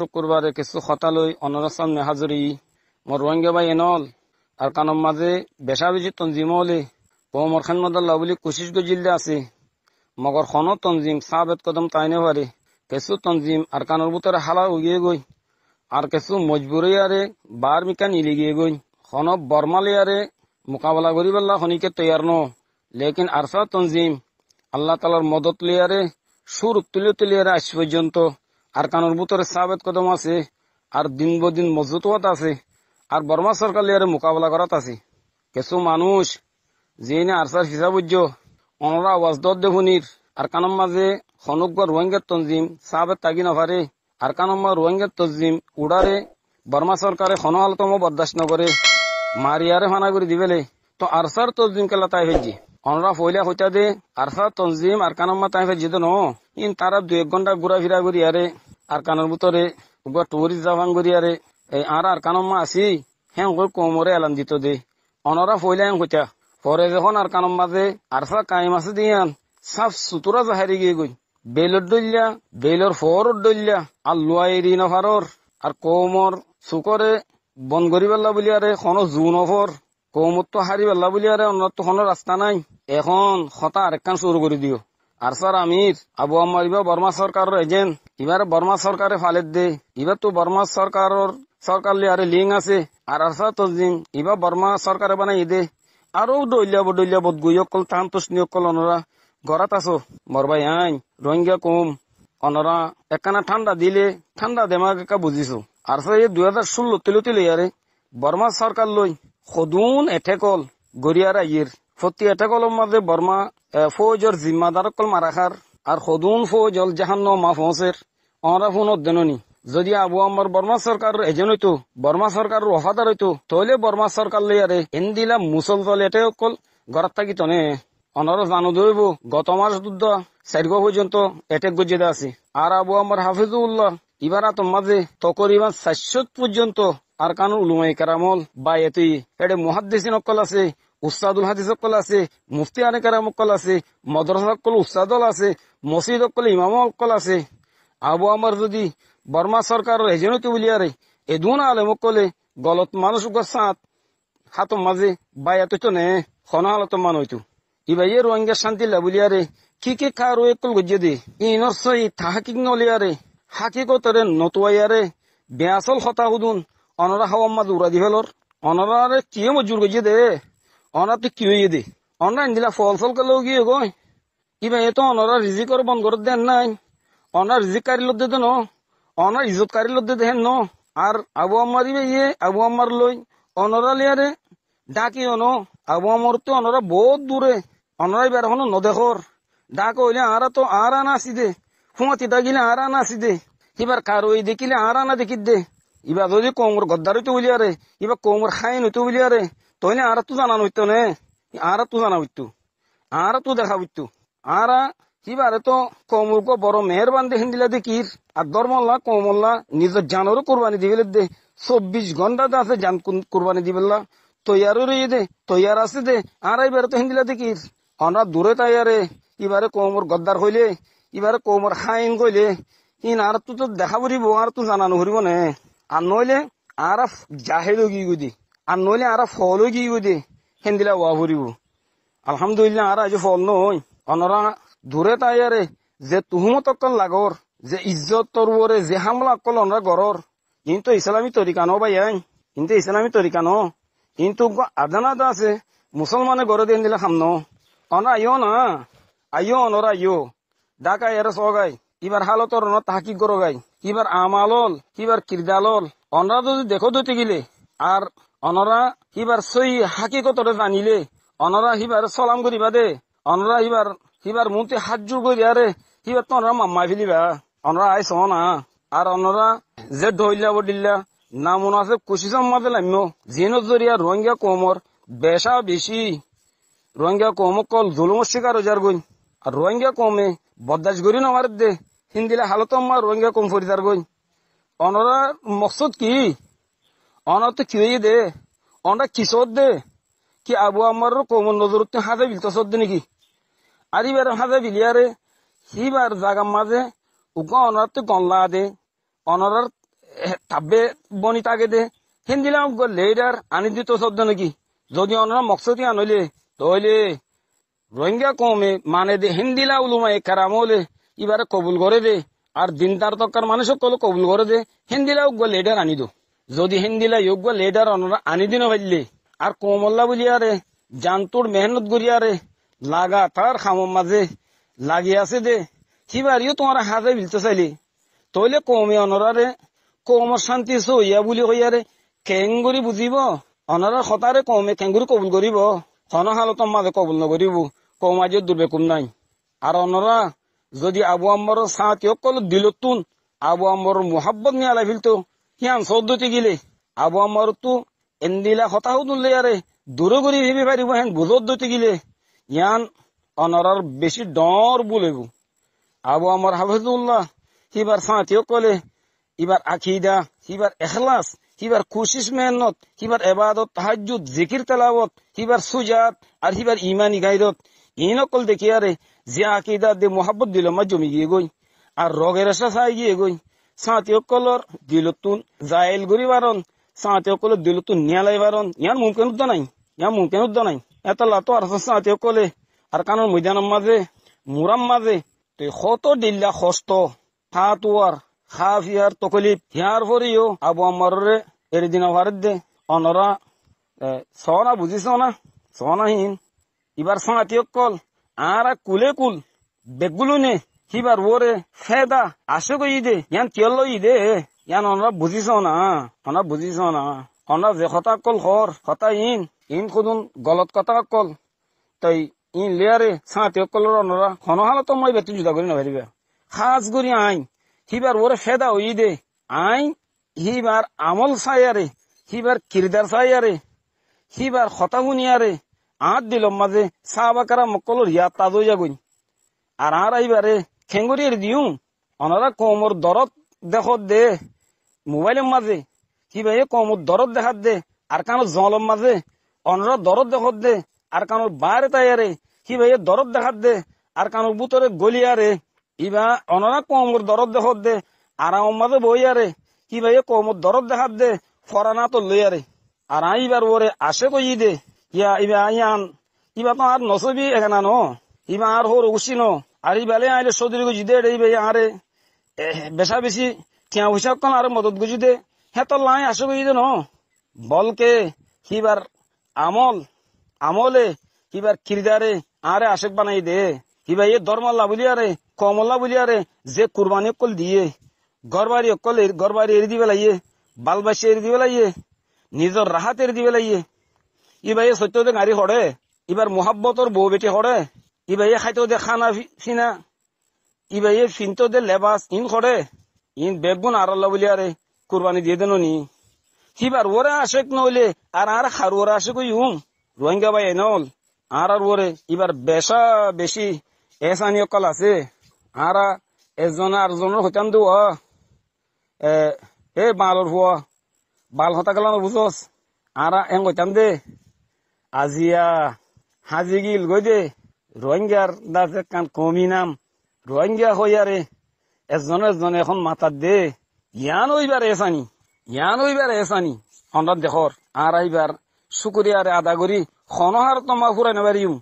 শুকুৰবাৰে কিছু সতালৈ অনৰচন মোৰ মৰুৱাংগাবাই এনল আৰু কাণৰ মাজে বেচা বেজি তঞ্জিমলে কোমৰ খান মদল্লা বুলি কোচিছ গজিলে আছে মগৰ খনো তঞ্জিম চাহ বেদ কদম তাইনে পাৰে কেঁচু তঞ্জিম আৰু কাণৰ বুটৰে হালা উগিয়ে গৈ আৰু কেঁচু মজবুৰিয়াৰে বাৰ মিকা নিলিগিয়ে গৈ খন বৰমালিয়াৰে মোকাবিলা কৰি পেলাই শনিকে তৈয়াৰ ন লেকিন আৰ্চা তঞ্জিম আল্লাহ তালৰ মদত লিয়াৰে সুৰ উত্তলি উতলিয়াৰে আজি পৰ্যন্ত আর কানোর বুতরে সাবেত কদম আছে আর দিন বদিন মজবুত হওয়াত আছে আর বর্মা সরকার লিয়ারে মোকাবিলা করাত আছে কিছু মানুষ যে না আরসার হিসাব উজ্জ অনরা আওয়াজ দর দেবনির আর কানম মাঝে সনজ্ঞ রোহিঙ্গার তঞ্জিম সাবেত তাগি নভারে আর কানম্মা রোহিঙ্গার তঞ্জিম উড়ারে বর্মা সরকারে সনহালতম বরদাস্ত নগরে মারিয়ারে হানা করে দিবেলে তো আরসার তঞ্জিম কেলা তাই হইজি অনরা ফইলা হইতা দে আরসার তঞ্জিম আর কানম্মা তাই হইজি তো ন ইন তারা দুই এক ঘন্টা ঘুরা ফিরা করি আরে আৰকানৰ বুটৰে টুৰি জাভাং গৰিয়াৰে এই আৰ আৰকানম মা আছেই সেই কোমৰে এলান দে অনৰা ফৈলে সৈতা ফৰে যখন আৰকানম মাজে আৰফা কাই মাছে দি আন চাফ চুতুৰা গৈ গৈ বেলৰ দলিয়া বেলৰ ফৰৰ দলিয়া আৰু লোৱা এৰি নভাৰৰ আৰু কোমৰ চুকৰে বন কৰি পেলা বুলি আৰে খনো জোন অফৰ কৌমতো হাৰি পেলা বুলি আৰে অনুৰাধটো খনৰ ৰাস্তা নাই এখন সতা আৰেকখান চুৰ কৰি দিয়ক আর স্যার আমির আবু আমার ইবা বর্মা সরকারের এজেন্ট ইবার বর্মা সরকারে ফালের দে ইবার তো বর্মা সরকারের সরকার আরে লিং আছে আর আরসা তজিম ইবা বর্মা সরকারে বানাই দে আরো ডইলিয়াব ডইলিয়াব গুই অকল তান তসনি অকল অনরা গরাত আসো বরবাই আইন রোহিঙ্গা কম অনরা একখানা ঠান্ডা দিলে ঠান্ডা দেমাগ একা বুঝিছো আর স্যার এই দুই হাজার ষোলো তিলো তিলো ইয়ারে বর্মা সরকার লই সদুন এঠেকল গরিয়ারা ইয়ের ফতি এঠেকলের মাঝে বর্মা ফৌজর জিম্মাদারকল মারাখার আর ফৌজ অল জাহান্ন মা ফৌসের অনরাফুন অধ্যননী যদি আবু আমার বর্মা সরকার এজন হইতো বর্মা সরকার ওফাদার হইতো তইলে বর্মা সরকার লইয়ারে এন্দিলা মুসল দল এটে অকল ঘরাত থাকি তনে অনার জানো ধরব গত মাস দুধ চাইগ পর্যন্ত এটেক গজিয়ে আছে আর আবু আমার উল্লাহ ইবার আতম মাঝে তকরিবান চারশত পর্যন্ত আর কানুন উলুমাই কারামল বা এতই এটা মহাদ্দেশিন অকল আছে উস্তাদুল হাদিসকল আছে মুফতি আনে কাৰামকল আছে মদ্ৰাছাসকল উস্তাদল আছে মছজিদসকল ইমামসকল আছে আবু আমাৰ যদি বৰ্মা চৰকাৰৰ এজেনতো উলিয়াৰে এদোন আলেমসকলে গলত মানুহক চাঁত হাতৰ মাজে বায়াতো নে সনাহালত মানুহটো ইবাৰ ৰোহিংগীয়া শান্তি লাভলীয়াৰে কি কি খা আৰু একল গজ্য দে ইনৰ চহী থাকি নলিয়াৰে হাকিকতৰে নতুৱাইয়াৰে বেয়াচল হতা সুধোন অনৰা হাৱাৰ মাজ উৰা দিহেলৰ অনৰাৰে কি মজুৰ গজ্য দে অনার তো কি হইয়ে দি অনলাইন দিলা ফল ফল করলেও গিয়ে গই কিবা এ তো অনারা রিজিকর বন্ধ করে দেন নাই অনার রিজিক কারি লোদ দে ন অনার ইজত কারি লোদ দে ন আর আবু আমার ইয়ে আবু আমার লই অনরা লিয়ারে ডাকি অন আবু আমার তো অনরা বহুত দূরে অনরাই বের হন নদেখর ডাক হইলে আরা তো আরা না আসি দে ফুঁয়াতি ডাকিলে আরা না আসি দে এবার কার ওই দেখিলে আরা না দেখি দে এবার যদি কোমর গদ্দার হইতে বলিয়ারে এবার কোমর খাইন হইতে বলিয়ারে তই আর তো জানা নইতো নে আর তো জানা হইতো আর তো দেখা হইতো আর কিবারে তো কমুক বড় মেহরবান দেখেন দিলা দেখির আর দরমল্লা কমল্লা নিজের জানরও কোরবানি দিবিলে দে চব্বিশ ঘন্টা আছে জান কোরবানি দিবেলা তৈয়ারও রয়ে দে তৈয়ার আছে দে আর এবারে তো হিন্দিলা দেখির অনরা দূরে তাইয়ারে ইবারে কোমর গদ্দার হইলে ইবারে কোমর হাইন কইলে ইন আর তো দেখা পড়িব আর তো জানানো হরিব নে আর নইলে আর জাহেল গিয়ে গুদি আর নইলে আরা ফলও কি দে হেন্দিলা ওয়া ভরিব আলহামদুলিল্লাহ আর আজ ফল নয় অনরা দূরে তাই আরে যে তুহুমত অকল লাগর যে ইজ্জত তরবরে যে হামলা অকল অনরা গরর কিন্তু ইসলামী তরিকান ভাই আইন কিন্তু ইসলামী ন কিন্তু আদান আদা আছে মুসলমানে গড়ে দিন দিলে ন অন আইও না আইও অনরা আইও ডাকাই এর সগাই ইবার হালতর অন তাহাকি গরগাই কিবার আমালল কিবার কিরদালল অনরা যদি দেখো দুটি গিলে আর অনরা হিবার সই হাকিকতরে জানিলে অনরা হিবার সলাম করিবা দে অনরা হিবার হিবার মুতে হাত জোর করিয়া রে হিবার তোমরা মাম্মা ফেলিবা অনরা আইস না আর অনরা যে ধইলা বডিল্লা না মনে আছে কুশি সম্মাদে লাম্য জিনো জরিয়া রোহিঙ্গা কোমর বেশা বেশি রোহিঙ্গা কোম কল জুলুম শিকার হজার গই আর রোহিঙ্গা কোমে বদাস করি না আমার দে হিন্দিলে হালত রোহিঙ্গা কোম ফরিদার গই অনরা মকসদ কি অনাতে কিরে দে কি কিসর দে কি আবু আমার কোমর নজর হাতে বিল তসর দে নাকি আর ইবার হাতে বিলিয়ারে সিবার জাগা মাঝে উগ অনাতে গল্লা দে অনার তাবে বনি তাকে দে হেন দিলাম লেডার আনি দিত শব্দ নাকি যদি অনার মকসদি আনলে তইলে রোহিঙ্গা কমে মানে দে উলুমা উলুমায় কারামলে এবারে কবুল করে দে আর দিনদার তকার মানুষ কবুল করে দে হিন্দিলা গলে এটা আনি দো যদি হেন দিলে যোগ্য লেডাৰ অনুৰা আনি দিন ভাজিলে আৰু কমল্লা বুলি আৰে জানটোৰ মেহনত কৰি আৰে তাৰ খামৰ মাজে লাগি আছে দে সি বাৰীও তোমাৰ সাজে বিলতে চাইলি তইলে কমে অনৰাৰে কমৰ শান্তি চহীয়া বুলি কৈ আৰে কেংগুৰি বুজিব অনৰাৰ সতাৰে কমে কেংগুৰি কবুল কৰিব সনশালতৰ মাজে কবুল নকৰিব কম দুৰ্বে দুৰ্বেকুম নাই আৰু অনৰা যদি আবু আম্বৰৰ চাহ তিয়কলত দিলত তোন আবু আম্বৰৰ মহাব্বত নিয়ালে ভিলতো সিহঁত চৌধ টিকিলে আবু আমাৰতো এন্দিলা হতাশো নুলে আৰে দূৰে ঘূৰি ভাবি পাৰিব সিহঁত গোজত টিকিলে ইয়ান অনৰাৰ বেছি ডৰ বুলিব আবু আমাৰ হাফিজুল্লাহ সিবাৰ চাহিও কলে ইবাৰ আখিদা সিবাৰ এখলাচ সিবাৰ কোচিচ মেহনত সিবাৰ এবাদত সাহায্যত জিকিৰ তেলাৱত সিবাৰ চুজাত আৰু সিবাৰ ইমানী গাইদত ই নকল দেখি আৰে যে আকিদা দে মহাবত দিলে মই জমি গিয়ে গৈ আৰু ৰগেৰে চাই গিয়ে গৈ চাহাতীসকলৰ দিলতো জাইল ঘূৰি বাৰণ চাহাতীসকলৰ দিলতো নিয়ালাই বাৰণ ইয়াৰ মুমকিন উদ্যান নাই ইয়াৰ মুমকিন উদ্যান নাই এটা লাটো আৰু চাহাতীসকলে আৰু কাণৰ মৈদানৰ মাজে মূৰাম মাজে তই সত দিল্লা সস্ত হাতোৱাৰ সা ফিয়াৰ টকলিপ হিয়াৰ ভৰিও আবু আমাৰৰে এৰি দিনা ভাৰত দে অনৰা চনা বুজিছ না চনাহীন ইবাৰ সঙ্গাতীয় কল আৰ কুলে কুল বেগুলো নেই কিবার ওরে ফেদা আসে কই দে ইয়ান তেল দে ইয়ান অনরা বুঝিস না অনরা বুঝিস না অনরা যে কথা কল হর কথা ইন ইন কোন গলত কথা কল তাই ইন লেয়ারে সাঁতে কলর অনরা হনহাল তো মই বেতু জুদা করি ভাইবে খাস করি আইন হিবার ওরে ফেদা হই দে আইন হিবার আমল সায়ারে হিবার কিরদার সায়ারে হিবার কথা শুনিয়ারে আঁত দিলম মাঝে সাহাবাকারা মকলর হিয়া তাজ হইয়া গৈ আর আর আইবারে খেঙ্গুরির দিও অনারা কোমর দরদ দেখ দে মোবাইলের মাঝে কি ভাই কোমর দরদ দেখাত দে আর কানো জলম মাঝে অনারা দরদ দেখ দে আর কানোর বাইরে তাইয়ারে কি ভাই দরদ দেখাত দে আর কানোর বুতরে গলিয়ারে ইবা অনারা কোমর দরদ দেখ দে আর আমার মাঝে আরে কি ভাই কোমর দরদ দেখাত দে ফরানা তো আরে আর আইবার ওরে আসে কই দে ইয়া ইবা আইয়ান ইবা তো আর নসবি এখানে ন ইবা আর হর উসি ন আর এই বেলায় আইলে সৌদির গুজি দে এই আরে বেশা বেশি টিয়া পয়সা কন আর মদত গুজি দে হ্যাঁ তো লাই আসো গুজি দে ন বলকে কিবার আমল আমলে কিবার কিরদারে আরে আশেক বানাই দে কিবা এ দরমাল্লা বলি আরে কমল্লা বলি আরে যে কুরবানি অকল দিয়ে গরবারি অকল গরবারি এর দিবে লাইয়ে বালবাসী এর দিবে লাইয়ে নিজের রাহাত এর দিবে লাইয়ে ইবা এ সত্য গাড়ি হড়ে এবার মোহাব্বতর বউ বেটি হড়ে ইবাইয়ে খাইতে ওদের খানা ফিনা ইবাইয়ে ফিনতে ওদের লেবাস ইন করে ইন বেগুন আর আল্লাহ বলি আরে কুরবানি দিয়ে দেন নি হিবার ওরে আশেক নইলে আর আর হারু ওরা আশেক ইউম রোহিঙ্গা ভাই এনল আর আর ওরে এবার বেশা বেশি এসানীয় অকল আছে আর এজন আর জনের হইতাম দু এ বালর হুয়া বাল হতা গেলাম বুঝস আর এং হইতাম দে আজিয়া হাজি গিল গই দে রোহিঙ্গার দাঁড়ে কান কমি নাম রোহিঙ্গা হইয়ারে এজনে এজনে এখন মাতার দে ইয়ান ওইবার এসানি ইয়ান ওইবার এসানি আমরা দেখর আর আইবার শুকুরিয়ারে আদা করি খনহার তোমা ফুরাই নেবারিম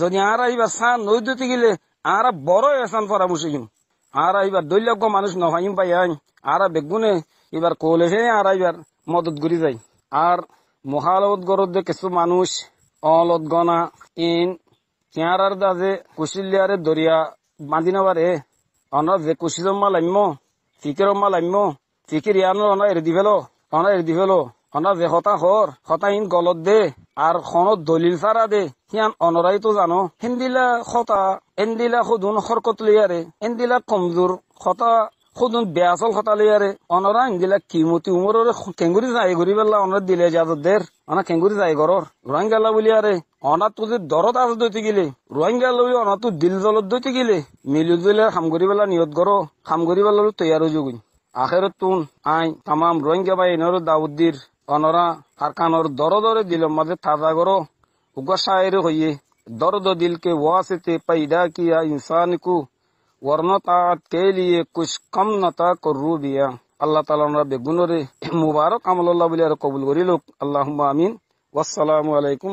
যদি আর আইবার সান নৈদ্যুতি গেলে আর বড় এসান পরা বসেইম আর আইবার দৈলজ্ঞ মানুষ নহাইম পাই আইন আর বেগুনে এবার কলেহে আর আইবার মদত করি যাই আর মহালত গরদ কিছু মানুষ অলত গনা ইন কিয়ারার দাজে কুশিলিয়ারে দরিয়া বাঁধি নেবারে অনার যে কুশির মা লাম্য চিকের মা লাম্য চিকের ইয়ানোর অনা এর দিবেলো অনা এর দিবেলো অনা যে হতা হর হতা ইন গলত দে আর খনত দলিল সারা দে হিয়ান অনরাই তো জানো হিন্দিলা খতা এন্দিলা সদুন হরকত লিয়ারে এন্দিলা কমজোর খতা খুদন বেয়াসল হতালি আরে অনরা ইংগিলা কিমতি উমরের কেঙ্গুরি যাই ঘুরি বেলা অনরা দিলে যাদর দের অনা কেঙ্গুরি যাই ঘরর রোহিঙ্গালা বলি আরে অনা তুই দরদ আজ দইতে গেলে রোহিঙ্গা লই অনা তুই দিল জলত দইতে গেলে মিলু দিলে হামগুরি বেলা নিয়ত ঘর হামগুরি বেলা তৈয়ার যোগ আখেরত তুন আই তামাম রোহিঙ্গা বাই এনর দাউদ্দির অনরা আর কানর দরদরে দিল মাঝে তাজা ঘর উগা সায়ের হইয়ে দরদ দিলকে ওয়াসেতে পাইদা কিয়া ইনসানকু वर्णतात के लिए कुछ कम नता करू बिया আল্লাহ তালা বেগুনরে মুবারক আমল বলে আর কবুল করিল আল্লাহ আমিন ওয়াসালামু আলাইকুম